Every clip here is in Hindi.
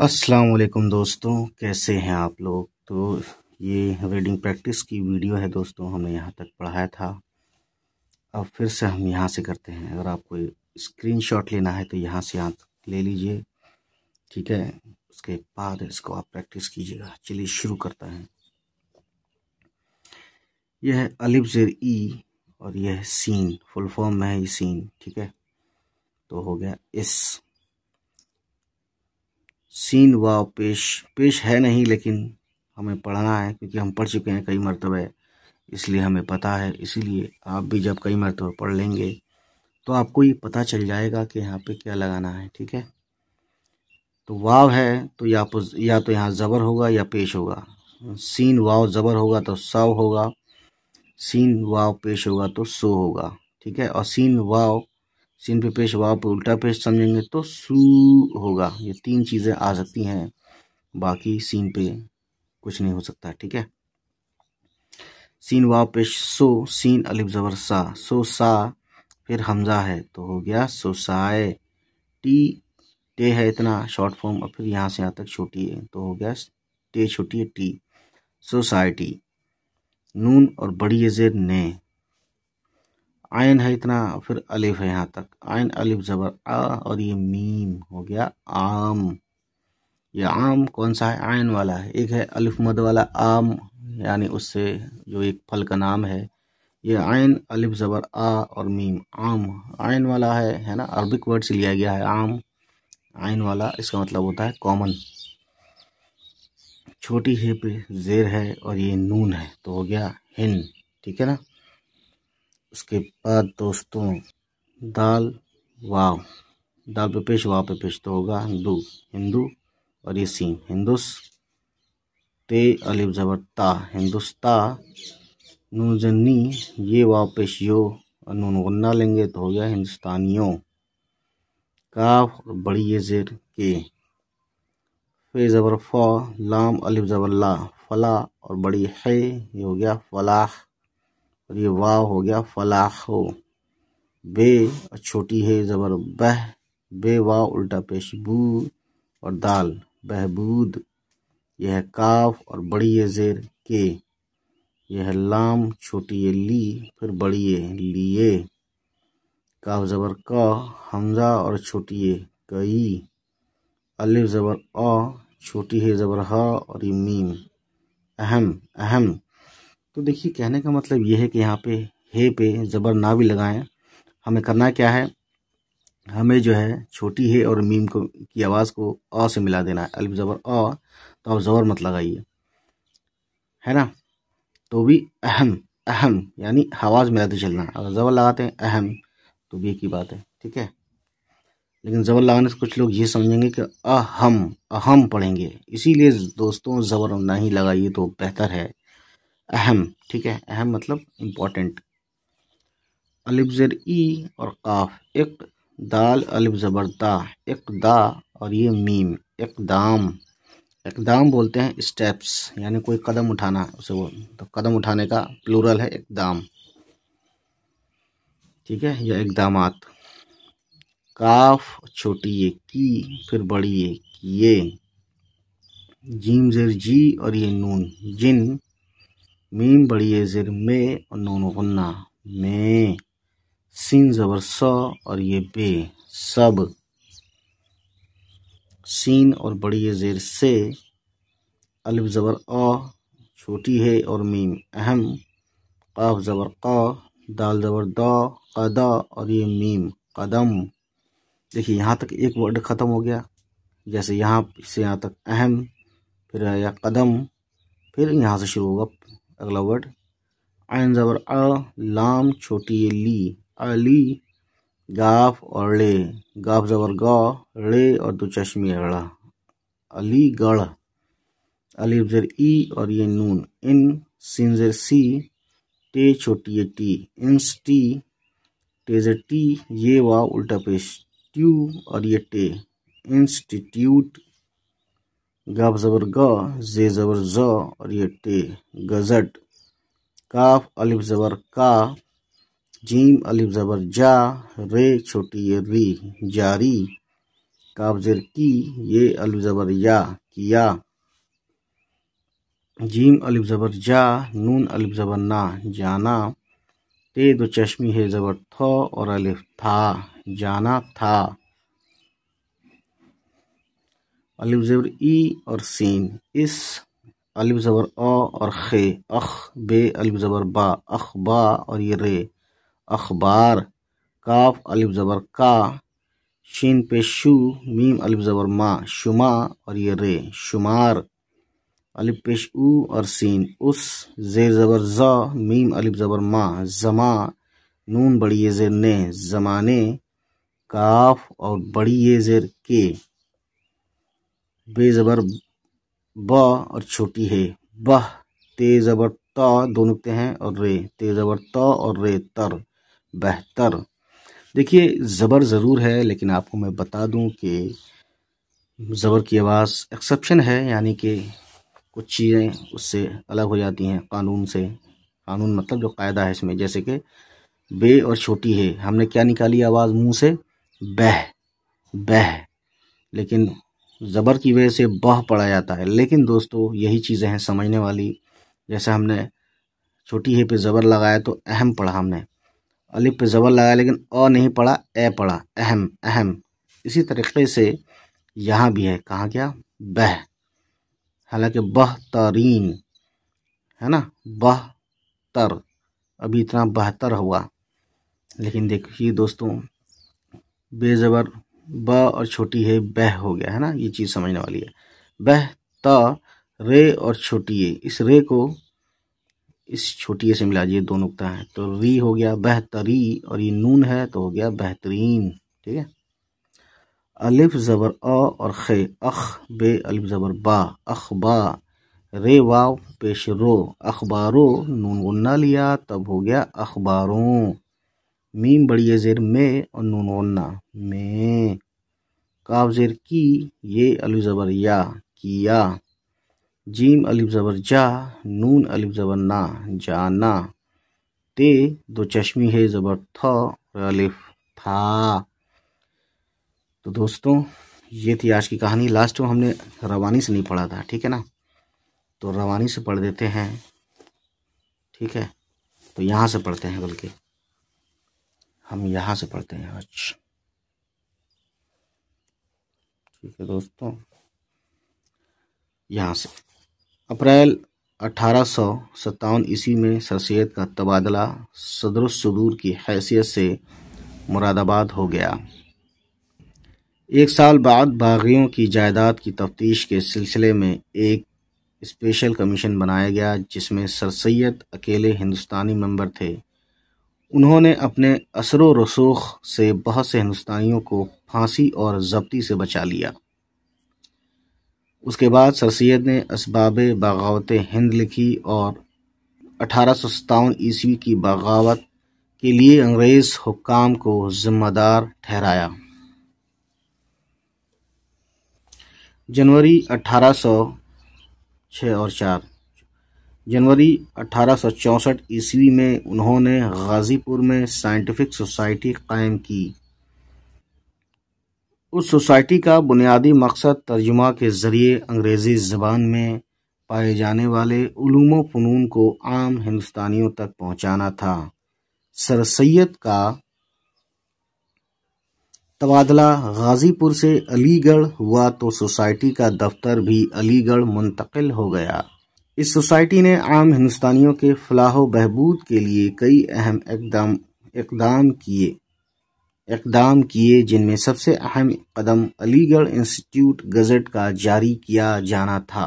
असलकम दोस्तों कैसे हैं आप लोग तो ये रीडिंग प्रैक्टिस की वीडियो है दोस्तों हमने यहाँ तक पढ़ाया था अब फिर से हम यहाँ से करते हैं अगर आपको स्क्रीनशॉट लेना है तो यहाँ से यहाँ ले लीजिए ठीक है उसके बाद इसको आप प्रैक्टिस कीजिएगा चलिए शुरू करता है यह है अलिफ जेर ई और यह है सीन फुल फॉर्म में है ये सीन ठीक है तो हो गया इस सीन व पेश पेश है नहीं लेकिन हमें पढ़ना है क्योंकि हम पढ़ चुके हैं कई मरतबे इसलिए हमें पता है इसीलिए आप भी जब कई मरतबे पढ़ लेंगे तो आपको ये पता चल जाएगा कि यहाँ पे क्या लगाना है ठीक है तो वाव है तो या तो, या तो यहाँ ज़बर होगा या पेश होगा सीन वाव ज़बर होगा तो सव होगा सीन वाव पेश होगा तो सो होगा ठीक है और सीन वाव सिन पे पेश वाव पे उल्टा पेश समझेंगे तो सू होगा ये तीन चीज़ें आ सकती हैं बाकी सीन पे कुछ नहीं हो सकता ठीक है सीन वाव पेश सो सीन अलिफ जबर सा सो सा फिर हमजा है तो हो गया सो साए टी टे है इतना शॉर्ट फॉर्म और फिर यहाँ से यहाँ तक छोटी है तो हो गया टे छोटी है टी सोसाइटी नून और बड़ी जेर ने आयन है इतना फिर अलिफ है यहाँ तक आयन अलिफ ज़बर आ और ये मीम हो गया आम ये आम कौन सा है आयन वाला है एक है अलिफ मद वाला आम यानी उससे जो एक फल का नाम है ये आयन अलिफ ज़बर आ और मीम आम आयन वाला है है ना अरबिक वर्ड से लिया गया है आम आयन वाला इसका मतलब होता है कॉमन छोटी हे पे जेर है और ये नून है तो हो गया हिन ठीक है ना उसके बाद दोस्तों दाल वाव दाल पे पेश वाव पे पेश तो होगा हिंदू हिंदू और ये सीन हिंदुस ते अलिब जबरता हिंदुस्ता नून जन्नी ये वाव पेश यो और नून गन्ना लेंगे तो हो गया हिंदुस्तानियों काफ और बड़ी ये जेर के फे ज़बर फ़ा लाम अलिब ज़बर ला फला और बड़ी है ये हो गया फलाह और ये वाह हो गया फलाखो बे छोटी है ज़बर बह बे वाह उल्टा पेशबू और दाल बहबूद यह है काफ और बड़ी ये जेर के यह है लाम छोटी ये ली फिर बड़ी ये लिए काफ ज़बर क हमज़ा और छोटी ये कई अलिफ ज़बर अ छोटी है ज़बर ह और ये मीम अहम अहम तो देखिए कहने का मतलब ये है कि यहाँ पे हे पे ज़बर ना भी लगाएं हमें करना क्या है हमें जो है छोटी है और मीम को की आवाज़ को अ से मिला देना है अल्फ ज़बर अ तो आप ज़बर मत लगाइए है ना तो भी अहम अहम यानी आवाज़ मिलाते तो चलना अगर ज़बर लगाते हैं अहम तो भी एक ही बात है ठीक है लेकिन ज़बर लगाने से कुछ लोग ये समझेंगे कि अहम अहम पढ़ेंगे इसीलिए दोस्तों ज़बर नहीं लगाइए तो बेहतर है अहम ठीक है अहम मतलब इम्पोर्टेंट अलिफर ई और काफ एक दाल अलिफ ज़बरदा दा और ये मीम इकदाम इकदाम बोलते हैं स्टेप्स यानी कोई कदम उठाना उसे वो तो कदम उठाने का प्लूरल है इकदाम ठीक है या इकदाम काफ छोटी ये की फिर बड़ी ये किए जीम जेर जी और ये नून जिन मीम बड़ी है ज़िर मे और नोनो गन्ना मे सीन ज़बर स और ये बे सब सीन और बड़ी है ज़ेर से अलिफ ज़बर अ छोटी है और मीम अहम काफ ज़बर का दाल ज़बर द कदा और ये मीम कदम देखिए यहाँ तक एक वर्ड ख़त्म हो गया जैसे यहाँ से यहाँ तक अहम फिर आया कदम फिर यहाँ से शुरू होगा अगला वर्ड आयन जबर अ लाम छोटी ली अली गाफ और ले गाफ जबर गौ ले और दो चश्मी अड़ा अली गढ़ अली जर ई और ये नून इन सीन जर सी टे छोटी ये टी इंस टी टेजर टी ये वाव उल्टा पेश ट्यू और ये टे इंस्टीट्यूट गब ज़बर ग जे ज़बर ज और ये टे गजट काफ अलिफ ज़बर का जीम अलिफ ज़बर जा रे छोटी ये री जारी काफ ज़र की ये अलिफ ज़बर या किया जीम अलिफ ज़बर जा नून अलिफ ज़बर ना जाना ते दो चश्मी है ज़बर थ और अलिफ था जाना था अलिफ ज़बर ई और सीन इस अलिफ ज़बर अ और खे अख बे अलिफ ज़बर बा अख बा और ये रे अखबार काफ अलिफ ज़बर का शीन पे शू मीम अलिफ ज़बर मा शुमा और ये रे शुमार अलिफ पेश उ और सीन उस जेर ज़बर ज़ मीम अलिफ ज़बर मा जमा नून बड़ी ये जेर ने ज़माने काफ और बड़ी ये जेर के बेज़बर ब और छोटी है बह तेजबर जबर त दो नुकते हैं और रे तेजबर जबर त और रे तर बेहतर देखिए ज़बर ज़रूर है लेकिन आपको मैं बता दूं कि ज़बर की आवाज़ एक्सेप्शन है यानी कि कुछ चीज़ें उससे अलग हो जाती हैं कानून से कानून मतलब जो कायदा है इसमें जैसे कि बे और छोटी है हमने क्या निकाली आवाज़ मुंह से बह बह लेकिन ज़बर की वजह से बह पड़ा जाता है लेकिन दोस्तों यही चीज़ें हैं समझने वाली जैसे हमने छोटी हे पे ज़बर लगाया तो अहम पढ़ा हमने अलिफ पे ज़बर लगाया लेकिन अ नहीं पढ़ा ए पढ़ा अहम अहम इसी तरीके से यहाँ भी है कहाँ क्या बह हालांकि बहतरीन है ना बहतर अभी इतना बेहतर हुआ लेकिन देखिए दोस्तों बेज़बर ब और छोटी है बह हो गया है ना ये चीज़ समझने वाली है बह त रे और छोटी ए इस रे को इस छोटी ए से मिला दिए दो नुकता है तो री हो गया बेहतरी और ये नून है तो हो गया बेहतरीन ठीक है अलिफ ज़बर अ और खे अख बे अलिफ ज़बर बा अख बा रे वाव पेश रो अखबारो नून गुन्ना लिया तब हो गया अखबारों मीम बड़ी ज़ेर में और नून वन्ना में काव ज़ेर की ये अलिफ ज़बर या किया जीम अलिफ ज़बर जा नून अलिफ ज़बर ना जाना ते दो चश्मी है ज़बर थ अलिफ था तो दोस्तों ये थी आज की कहानी लास्ट में हमने रवानी से नहीं पढ़ा था ठीक है ना तो रवानी से पढ़ देते हैं ठीक है तो यहाँ से पढ़ते हैं बल्कि हम यहाँ से पढ़ते हैं आज ठीक है दोस्तों यहाँ से अप्रैल अठारह सौ सत्तावन ईस्वी में सर सैद का तबादला सदर सदूर की हैसियत से मुरादाबाद हो गया एक साल बाद बागियों की जायदाद की तफ्तीश के सिलसिले में एक स्पेशल कमीशन बनाया गया जिसमें सर सैद अकेले हिंदुस्तानी मेंबर थे उन्होंने अपने असरो रसूख से बहुत से हिंदुस्तानियों को फांसी और जब्ती से बचा लिया उसके बाद सर सैद ने इसबाब बगावत हिंद लिखी और अठारह सौ ईस्वी की बगावत के लिए अंग्रेज़ हुकाम को जिम्मेदार ठहराया जनवरी अठारह सौ छः और चार जनवरी अठारह ईस्वी में उन्होंने गाजीपुर में साइंटिफिक सोसाइटी कायम की उस सोसाइटी का बुनियादी मकसद तर्जुमा के ज़रिए अंग्रेज़ी ज़बान में पाए जाने वाले ूम फ़नून को आम हिंदुस्तानियों तक पहुंचाना था सर सैद का तबादला गाज़ीपुर से अलीगढ़ हुआ तो सोसाइटी का दफ्तर भी अलीगढ़ मुंतकिल हो गया इस सोसाइटी ने आम हिंदुस्तानियों के फलाह बहबूद के लिए कई अहम इकदाम इकदाम किए इकदाम किए जिनमें सबसे अहम कदम अलीगढ़ इंस्टीट्यूट गज़ट का जारी किया जाना था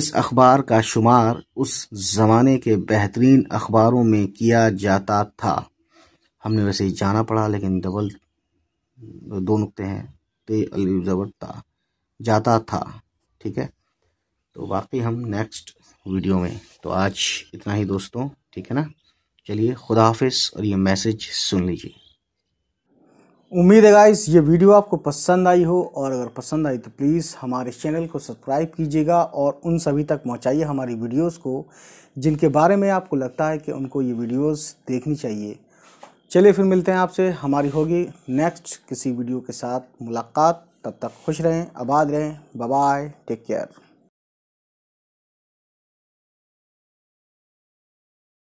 इस अखबार का शुमार उस ज़माने के बेहतरीन अखबारों में किया जाता था हमने वैसे ही जाना पड़ा लेकिन डबल दो नुकते हैं ते अलवी ज़बर था जाता था ठीक है तो बाकी हम नेक्स्ट वीडियो में तो आज इतना ही दोस्तों ठीक है ना चलिए खुदा हाफिज़ और ये मैसेज सुन लीजिए उम्मीद है गाइस ये वीडियो आपको पसंद आई हो और अगर पसंद आई तो प्लीज़ हमारे चैनल को सब्सक्राइब कीजिएगा और उन सभी तक पहुँचाइए हमारी वीडियोस को जिनके बारे में आपको लगता है कि उनको ये वीडियोस देखनी चाहिए चलिए फिर मिलते हैं आपसे हमारी होगी नेक्स्ट किसी वीडियो के साथ मुलाकात तब तक खुश रहें आबाद रहें बाय टेक केयर